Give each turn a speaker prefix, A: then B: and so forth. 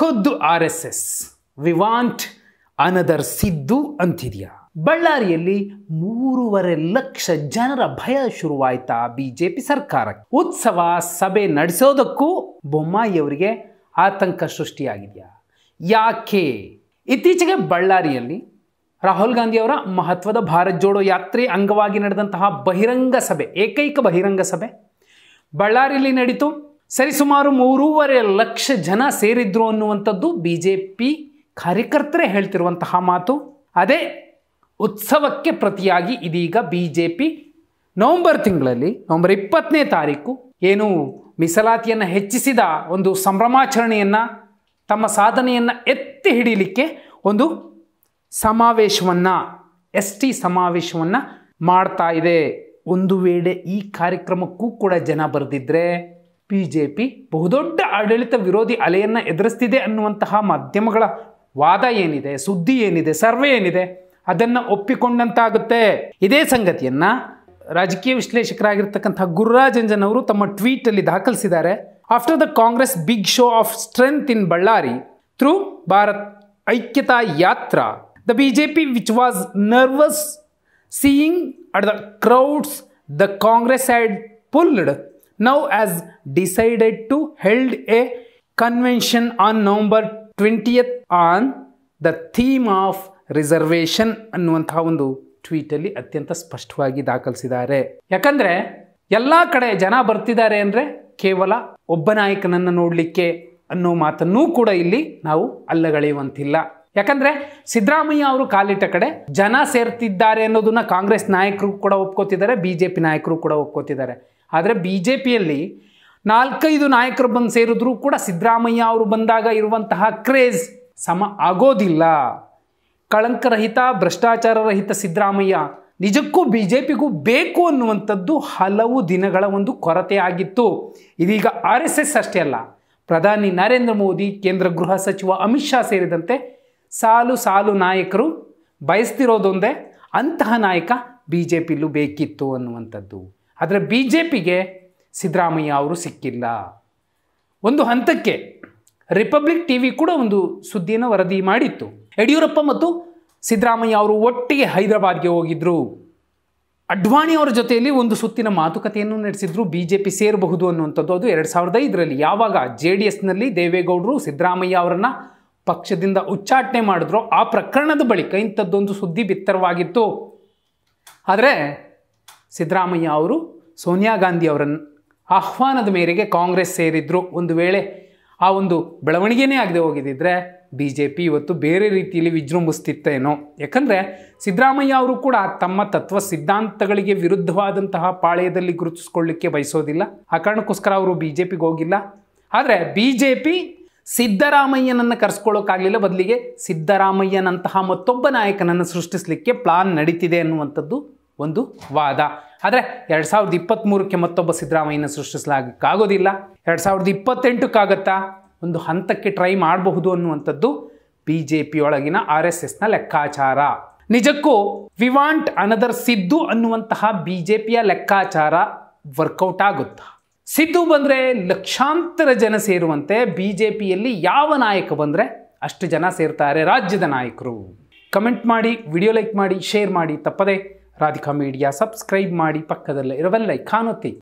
A: ಖುದ್ದು R S S we want another Siddu ಅಂತಿದೆಯಾ ಬಳ್ಳಾರಿಯಲ್ಲಿ ಮೂರುವರೆ ಲಕ್ಷ ಜನರ ಭಯ ಶುರುವಾಯ್ತಾ ಬಿಜೆಪಿ ಸರ್ಕಾರಕ್ಕೆ ಉತ್ಸವ ಸಭೆ ನಡೆಸೋದಕ್ಕೂ ಬೊಮ್ಮಾಯಿಯವರಿಗೆ ಆತಂಕ ಸೃಷ್ಟಿಯಾಗಿದೆಯಾ ಯಾಕೆ ಇತ್ತೀಚೆಗೆ ಬಳ್ಳಾರಿಯಲ್ಲಿ ರಾಹುಲ್ ಗಾಂಧಿಯವರ ಮಹತ್ವದ ಭಾರತ್ ಜೋಡೋ ಯಾತ್ರೆ ಅಂಗವಾಗಿ ನಡೆದಂತಹ ಬಹಿರಂಗ ಸಭೆ ಏಕೈಕ ಬಹಿರಂಗ ಸಭೆ ಬಳ್ಳಾರಿಯಲ್ಲಿ ನಡೀತು ಸರಿಸುಮಾರು ಮೂರೂವರೆ ಲಕ್ಷ ಜನ ಸೇರಿದ್ರು ಅನ್ನುವಂಥದ್ದು ಬಿ ಜೆ ಪಿ ಕಾರ್ಯಕರ್ತರೇ ಹೇಳ್ತಿರುವಂತಹ ಮಾತು ಅದೇ ಉತ್ಸವಕ್ಕೆ ಪ್ರತಿಯಾಗಿ ಇದೀಗ ಬಿ ಜೆ ಪಿ ನವಂಬರ್ ತಿಂಗಳಲ್ಲಿ ನವಂಬರ್ ಇಪ್ಪತ್ತನೇ ತಾರೀಕು ಏನು ಮೀಸಲಾತಿಯನ್ನು ಹೆಚ್ಚಿಸಿದ ಒಂದು ಸಂಭ್ರಮಾಚರಣೆಯನ್ನು ತಮ್ಮ ಸಾಧನೆಯನ್ನು ಎತ್ತಿ ಹಿಡಿಯಲಿಕ್ಕೆ ಒಂದು ಸಮಾವೇಶವನ್ನು ಎಸ್ ಟಿ ಸಮಾವೇಶವನ್ನು ಮಾಡ್ತಾ ಇದೆ ಒಂದು ವೇಳೆ ಈ ಕಾರ್ಯಕ್ರಮಕ್ಕೂ ಕೂಡ ಜನ ಬರೆದಿದ್ರೆ ಬಿ ಜೆ ಪಿ ಬಹುದೊಡ್ಡ ಆಡಳಿತ ವಿರೋಧಿ ಅಲೆಯನ್ನು ಎದುರಿಸ್ತಿದೆ ಅನ್ನುವಂತಹ ಮಾಧ್ಯಮಗಳ ವಾದ ಏನಿದೆ ಸುದ್ದಿ ಏನಿದೆ ಸರ್ವೆ ಏನಿದೆ ಅದನ್ನು ಒಪ್ಪಿಕೊಂಡಂತಾಗುತ್ತೆ ಇದೇ ಸಂಗತಿಯನ್ನು ರಾಜಕೀಯ ವಿಶ್ಲೇಷಕರಾಗಿರ್ತಕ್ಕಂಥ ಗುರುರಾಜಂಜನ್ ಅವರು ತಮ್ಮ ಟ್ವೀಟಲ್ಲಿ ದಾಖಲಿಸಿದ್ದಾರೆ after the Congress big show of strength in Bellary through Bharat Aikyata Yatra the B J P which was nervous seeing at the crowds the Congress had pulled now has decided to held a convention on November 20th on the theme of reservation ಅನ್ನುವಂತಹ ಒಂದು ಟ್ವೀಟಲ್ಲಿ ಅತ್ಯಂತ ಸ್ಪಷ್ಟವಾಗಿ ದಾಖಲಿಸಿದ್ದಾರೆ ಯಾಕಂದರೆ ಎಲ್ಲ ಕಡೆ ಜನ ಬರ್ತಿದ್ದಾರೆ ಅಂದರೆ ಕೇವಲ ಒಬ್ಬ ನಾಯಕನನ್ನು ನೋಡಲಿಕ್ಕೆ ಅನ್ನೋ ಮಾತನ್ನೂ ಕೂಡ ಇಲ್ಲಿ ನಾವು ಅಲ್ಲಗಳೆಯುವಂತಿಲ್ಲ ಯಾಕಂದ್ರೆ ಸಿದ್ದರಾಮಯ್ಯ ಅವರು ಕಾಲಿಟ್ಟ ಕಡೆ ಜನ ಸೇರ್ತಿದ್ದಾರೆ ಅನ್ನೋದನ್ನ ಕಾಂಗ್ರೆಸ್ ನಾಯಕರು ಕೂಡ ಒಪ್ಕೋತಿದ್ದಾರೆ ಬಿ ಜೆ ಪಿ ನಾಯಕರು ಕೂಡ ಒಪ್ಕೋತಿದ್ದಾರೆ ಆದರೆ ಬಿ ಜೆ ಪಿಯಲ್ಲಿ ನಾಲ್ಕೈದು ನಾಯಕರು ಬಂದು ಸೇರಿದ್ರೂ ಕೂಡ ಸಿದ್ದರಾಮಯ್ಯ ಅವರು ಬಂದಾಗ ಇರುವಂತಹ ಕ್ರೇಜ್ ಸಮ ಆಗೋದಿಲ್ಲ ಕಳಂಕರಹಿತ ಭ್ರಷ್ಟಾಚಾರ ರಹಿತ ಸಿದ್ದರಾಮಯ್ಯ ನಿಜಕ್ಕೂ ಬಿ ಜೆ ಪಿಗೂ ಬೇಕು ಅನ್ನುವಂಥದ್ದು ಹಲವು ದಿನಗಳ ಒಂದು ಕೊರತೆ ಆಗಿತ್ತು ಇದೀಗ ಆರ್ ಎಸ್ ಎಸ್ ಅಷ್ಟೇ ಅಲ್ಲ ಪ್ರಧಾನಿ ನರೇಂದ್ರ ಮೋದಿ ಕೇಂದ್ರ ಗೃಹ ಸಚಿವ ಅಮಿತ್ ಶಾ ಸೇರಿದಂತೆ ಸಾಲು ಸಾಲು ನಾಯಕರು ಬಯಸ್ತಿರೋದೊಂದೇ ಅಂತಹ ನಾಯಕ ಬಿ ಜೆ ಪಿಲೂ ಬೇಕಿತ್ತು ಅನ್ನುವಂಥದ್ದು ಆದರೆ ಬಿ ಜೆ ಪಿಗೆ ಸಿದ್ದರಾಮಯ್ಯ ಅವರು ಸಿಕ್ಕಿಲ್ಲ ಒಂದು ಹಂತಕ್ಕೆ ರಿಪಬ್ಲಿಕ್ ಟಿ ವಿ ಕೂಡ ಒಂದು ಸುದ್ದಿಯನ್ನು ವರದಿ ಮಾಡಿತ್ತು ಯಡಿಯೂರಪ್ಪ ಮತ್ತು ಸಿದ್ದರಾಮಯ್ಯ ಅವರು ಒಟ್ಟಿಗೆ ಹೈದರಾಬಾದ್ಗೆ ಹೋಗಿದ್ದರು ಅವರ ಜೊತೆಯಲ್ಲಿ ಒಂದು ಸುತ್ತಿನ ಮಾತುಕತೆಯನ್ನು ನಡೆಸಿದ್ರು ಬಿ ಜೆ ಪಿ ಸೇರಬಹುದು ಅನ್ನುವಂಥದ್ದು ಅದು ಎರಡು ಸಾವಿರದ ಐದರಲ್ಲಿ ಯಾವಾಗ ಜೆ ಡಿ ಎಸ್ನಲ್ಲಿ ದೇವೇಗೌಡರು ಸಿದ್ದರಾಮಯ್ಯ ಅವರನ್ನು ಪಕ್ಷದಿಂದ ಉಚ್ಚಾಟನೆ ಮಾಡಿದ್ರು ಆ ಪ್ರಕರಣದ ಬಳಿಕ ಇಂಥದ್ದೊಂದು ಸುದ್ದಿ ಬಿತ್ತರವಾಗಿತ್ತು ಆದರೆ ಸಿದ್ದರಾಮಯ್ಯ ಅವರು ಸೋನಿಯಾ ಗಾಂಧಿ ಅವರನ್ನು ಆಹ್ವಾನದ ಮೇರೆಗೆ ಕಾಂಗ್ರೆಸ್ ಸೇರಿದ್ರು ಒಂದು ವೇಳೆ ಆ ಒಂದು ಬೆಳವಣಿಗೆನೇ ಆಗದೆ ಹೋಗಿದ್ದಿದ್ರೆ ಬಿ ಜೆ ಪಿ ಇವತ್ತು ಬೇರೆ ರೀತಿಯಲ್ಲಿ ವಿಜೃಂಭಿಸ್ತಿತ್ತೇನೋ ಯಾಕಂದರೆ ಸಿದ್ದರಾಮಯ್ಯ ಅವರು ಕೂಡ ತಮ್ಮ ತತ್ವ ಸಿದ್ಧಾಂತಗಳಿಗೆ ವಿರುದ್ಧವಾದಂತಹ ಪಾಳ್ಯದಲ್ಲಿ ಗುರುತಿಸ್ಕೊಳ್ಳಿಕ್ಕೆ ಬಯಸೋದಿಲ್ಲ ಆ ಕಾರಣಕ್ಕೋಸ್ಕರ ಅವರು ಬಿ ಜೆ ಪಿಗೆ ಹೋಗಿಲ್ಲ ಆದರೆ ಬಿ ಜೆ ಪಿ ಸಿದ್ದರಾಮಯ್ಯನನ್ನು ಕರೆಸ್ಕೊಳ್ಳೋಕ್ಕಾಗಲಿಲ್ಲ ಬದಲಿಗೆ ಸಿದ್ದರಾಮಯ್ಯನಂತಹ ಮತ್ತೊಬ್ಬ ನಾಯಕನನ್ನು ಸೃಷ್ಟಿಸಲಿಕ್ಕೆ ಪ್ಲಾನ್ ನಡೀತಿದೆ ಅನ್ನುವಂಥದ್ದು ಒಂದು ವಾದ ಆದರೆ ಎರಡು ಸಾವಿರದ ಇಪ್ಪತ್ತ್ಮೂರಕ್ಕೆ ಮತ್ತೊಬ್ಬ ಸಿದ್ದರಾಮಯ್ಯನ ಸೃಷ್ಟಿಸಲಾಗಕ್ಕಾಗೋದಿಲ್ಲ ಎರಡು ಸಾವಿರದ ಇಪ್ಪತ್ತೆಂಟಕ್ಕಾಗತ್ತಾ ಒಂದು ಹಂತಕ್ಕೆ ಟ್ರೈ ಮಾಡಬಹುದು ಅನ್ನುವಂಥದ್ದು ಬಿ ಜೆ ಪಿಯೊಳಗಿನ ಆರ್ ಎಸ್ ಎಸ್ನ ಲೆಕ್ಕಾಚಾರ ನಿಜಕ್ಕೂ ವಿವಾಂಟ್ ಅನದರ್ ಸಿದ್ದು ಅನ್ನುವಂತಹ ಬಿ ಜೆ ಪಿಯ ಲೆಕ್ಕಾಚಾರ ವರ್ಕೌಟ್ ಆಗುತ್ತಾ ಸಿದ್ದು ಬಂದರೆ ಲಕ್ಷಾಂತರ ಜನ ಸೇರುವಂತೆ ಬಿ ಜೆ ಪಿಯಲ್ಲಿ ಯಾವ ನಾಯಕ ಬಂದರೆ ಅಷ್ಟು ಜನ ಸೇರ್ತಾರೆ ರಾಜ್ಯದ ನಾಯಕರು ಕಮೆಂಟ್ ಮಾಡಿ ವಿಡಿಯೋ ಲೈಕ್ ಮಾಡಿ ಶೇರ್ ಮಾಡಿ ತಪ್ಪದೆ ರಾಧಿಕಾ ಮೀಡಿಯಾ ಸಬ್ಸ್ಕ್ರೈಬ್ ಮಾಡಿ ಪಕ್ಕದಲ್ಲೇ ಇರಬಲ್ಲ ಕಾಣುತ್ತಿ